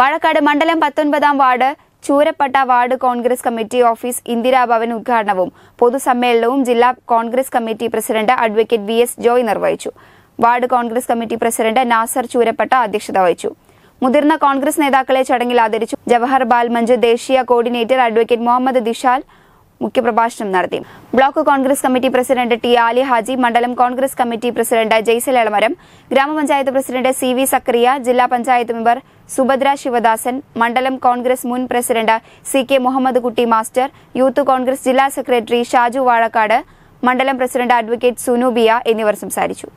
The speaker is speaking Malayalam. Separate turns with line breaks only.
വാഴക്കാട് മണ്ഡലം പത്തൊൻപതാം ward ചൂരപ്പട്ട ward Congress committee office Indira Bhavan ഉദ്ഘാടനവും പൊതുസമ്മേളനവും ജില്ലാ Congress committee president advocate V S Joy നിർവഹിച്ചു ward Congress committee president Nasar ചൂരപ്പട്ട അധ്യക്ഷത വഹിച്ചു മുതിർന്ന കോൺഗ്രസ് നേതാക്കളെ ചടങ്ങിൽ ആദരിച്ചു ജവഹർലാൽ മഞ്ജു ദേശീയ കോർഡിനേറ്റർ അഡ്വക്കേറ്റ് മുഹമ്മദ് ദിഷാൽ മുഖ്യപ്രഭാഷണം നടത്തി block Congress committee president T Ali Haji മണ്ഡലം Congress committee president Jaisal Elamaram ഗ്രാമപഞ്ചായത്ത് പ്രസിഡന്റ് സി വി സക്രിയ ജില്ലാ പഞ്ചായത്ത് മെമ്പർ സുഭദ്ര ശിവദാസൻ മണ്ഡലം കോൺഗ്രസ് മുൻ പ്രസിഡന്റ് സി കെ മുഹമ്മദ് കുട്ടി മാസ്റ്റർ യൂത്ത് കോൺഗ്രസ് ജില്ലാ സെക്രട്ടറി ഷാജു വാഴക്കാട് മണ്ഡലം പ്രസിഡന്റ് അഡ്വക്കേറ്റ് സുനുബിയ എന്നിവർ സംസാരിച്ചു